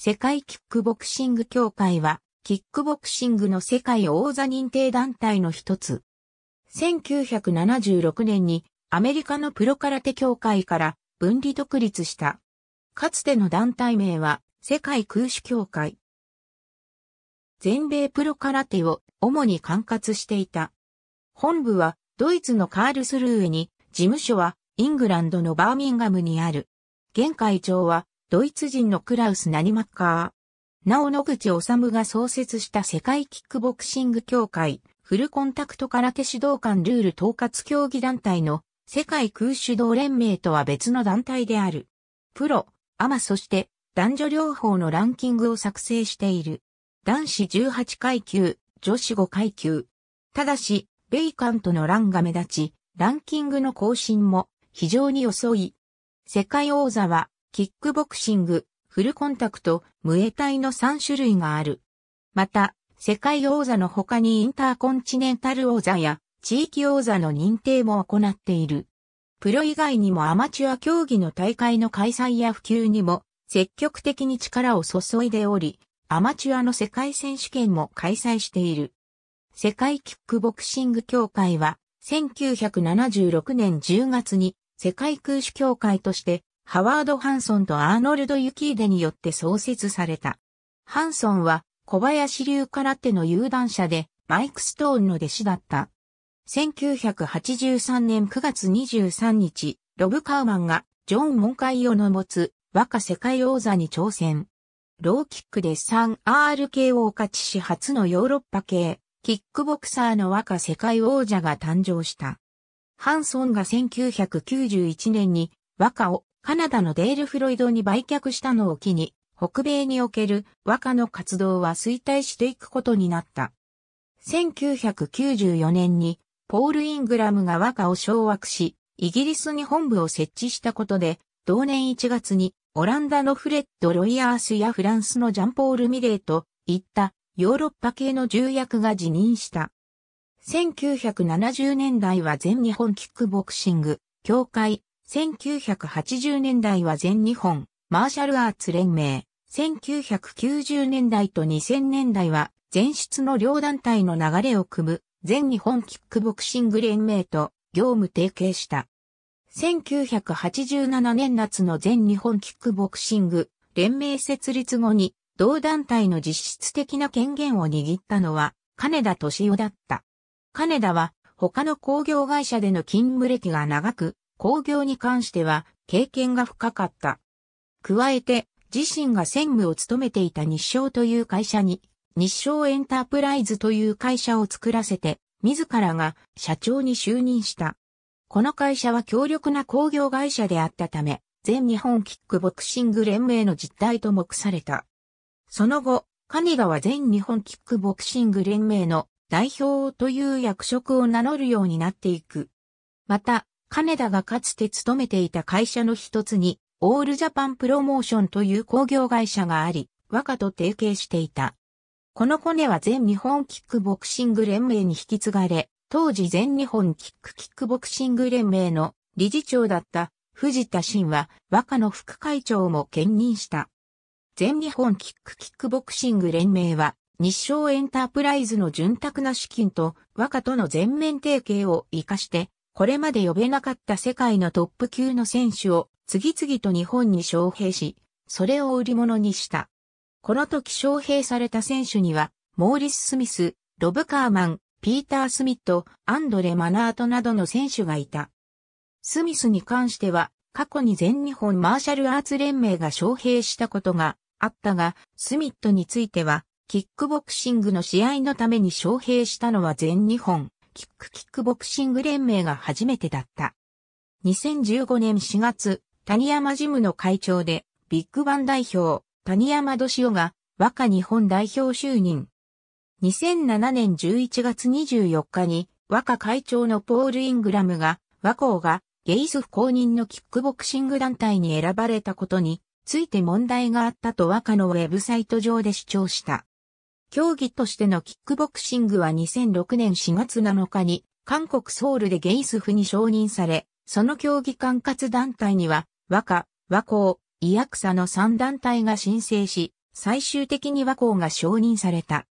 世界キックボクシング協会は、キックボクシングの世界王座認定団体の一つ。1976年にアメリカのプロ空手協会から分離独立した。かつての団体名は世界空手協会。全米プロ空手を主に管轄していた。本部はドイツのカールスルーエに、事務所はイングランドのバーミンガムにある。現会長はドイツ人のクラウス・ナニマッカー。なお野口治が創設した世界キックボクシング協会、フルコンタクト空手指導官ルール統括競技団体の世界空手道連盟とは別の団体である。プロ、アマそして男女両方のランキングを作成している。男子18階級、女子5階級。ただし、米韓とのンが目立ち、ランキングの更新も非常に遅い。世界王座はキックボクシング、フルコンタクト、ムエタイの3種類がある。また、世界王座の他にインターコンチネンタル王座や地域王座の認定も行っている。プロ以外にもアマチュア競技の大会の開催や普及にも積極的に力を注いでおり、アマチュアの世界選手権も開催している。世界キックボクシング協会は1976年10月に世界空手協会としてハワード・ハンソンとアーノルド・ユキーデによって創設された。ハンソンは小林流空手の有段者でマイク・ストーンの弟子だった。1983年9月23日、ロブ・カウマンがジョン・モンカイオの持つ若世界王座に挑戦。ローキックで 3RKO を勝ちし初のヨーロッパ系、キックボクサーの若世界王者が誕生した。ハンソンが1991年に若をカナダのデール・フロイドに売却したのを機に、北米における和歌の活動は衰退していくことになった。1994年に、ポール・イングラムが和歌を掌握し、イギリスに本部を設置したことで、同年1月にオランダのフレッド・ロイヤースやフランスのジャンポール・ミレーといったヨーロッパ系の重役が辞任した。1970年代は全日本キックボクシング協会1980年代は全日本マーシャルアーツ連盟、1990年代と2000年代は全室の両団体の流れを組む全日本キックボクシング連盟と業務提携した。1987年夏の全日本キックボクシング連盟設立後に同団体の実質的な権限を握ったのは金田敏夫だった。金田は他の工業会社での勤務歴が長く、工業に関しては経験が深かった。加えて、自身が専務を務めていた日商という会社に、日商エンタープライズという会社を作らせて、自らが社長に就任した。この会社は強力な工業会社であったため、全日本キックボクシング連盟の実態と目された。その後、金田は全日本キックボクシング連盟の代表という役職を名乗るようになっていく。また、金田がかつて勤めていた会社の一つに、オールジャパンプロモーションという工業会社があり、和歌と提携していた。このコネは全日本キックボクシング連盟に引き継がれ、当時全日本キックキックボクシング連盟の理事長だった藤田真は和歌の副会長も兼任した。全日本キックキックボクシング連盟は日商エンタープライズの潤沢な資金と和歌との全面提携を活かしてこれまで呼べなかった世界のトップ級の選手を次々と日本に招聘し、それを売り物にした。この時招聘された選手には、モーリス・スミス、ロブ・カーマン、ピーター・スミット、アンドレ・マナートなどの選手がいた。スミスに関しては、過去に全日本マーシャルアーツ連盟が招聘したことがあったが、スミットについては、キックボクシングの試合のために招聘したのは全日本キックキックボクシング連盟が初めてだった。2015年4月、谷山ジムの会長で、ビッグバン代表、谷山俊夫が、和歌日本代表就任。2007年11月24日に、和歌会長のポール・イングラムが、和光が、ゲイス不公認のキックボクシング団体に選ばれたことについて問題があったと和歌のウェブサイト上で主張した。競技としてのキックボクシングは2006年4月7日に韓国ソウルでゲイスフに承認され、その競技管轄団体には和歌、和光、医薬草の3団体が申請し、最終的に和光が承認された。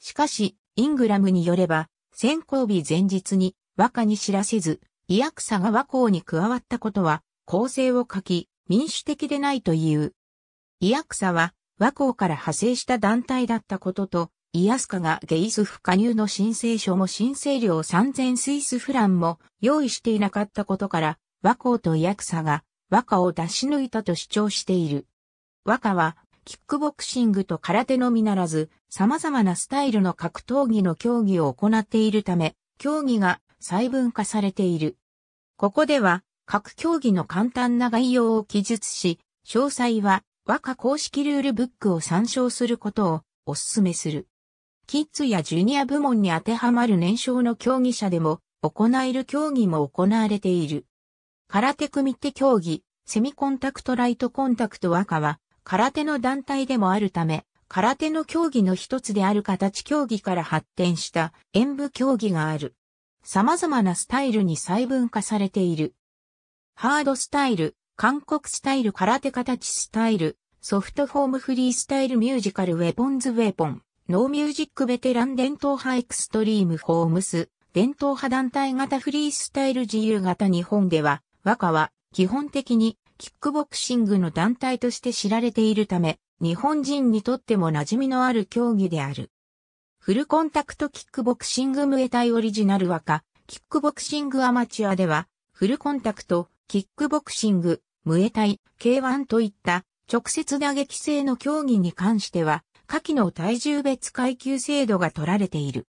しかし、イングラムによれば、選考日前日に和歌に知らせず、医薬草が和光に加わったことは、構成を書き、民主的でないという。医薬草は和光から派生した団体だったことと、イアスカがゲイスフ加入の申請書も申請料3000スイスフランも用意していなかったことから、和光とイアクサが和歌を出し抜いたと主張している。和歌は、キックボクシングと空手のみならず、様々なスタイルの格闘技の競技を行っているため、競技が細分化されている。ここでは、各競技の簡単な概要を記述し、詳細は和歌公式ルールブックを参照することをお勧めする。キッズやジュニア部門に当てはまる年少の競技者でも行える競技も行われている。空手組手競技、セミコンタクトライトコンタクト和歌は空手の団体でもあるため、空手の競技の一つである形競技から発展した演武競技がある。様々なスタイルに細分化されている。ハードスタイル、韓国スタイル空手形スタイル、ソフトフォームフリースタイルミュージカルウェポンズウェポン、ノーミュージックベテラン伝統派エクストリームフォームス、伝統派団体型フリースタイル自由型日本では、和歌は基本的にキックボクシングの団体として知られているため、日本人にとっても馴染みのある競技である。フルコンタクトキックボクシングムエタイオリジナル和歌、キックボクシングアマチュアでは、フルコンタクト、キックボクシング、ムエタイ、K1 といった直接打撃性の競技に関しては、下記の体重別階級制度が取られている。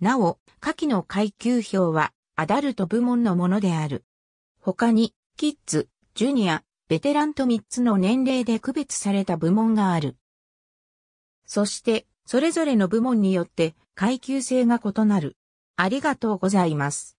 なお、下記の階級表は、アダルト部門のものである。他に、キッズ、ジュニア、ベテランと3つの年齢で区別された部門がある。そして、それぞれの部門によって階級性が異なる。ありがとうございます。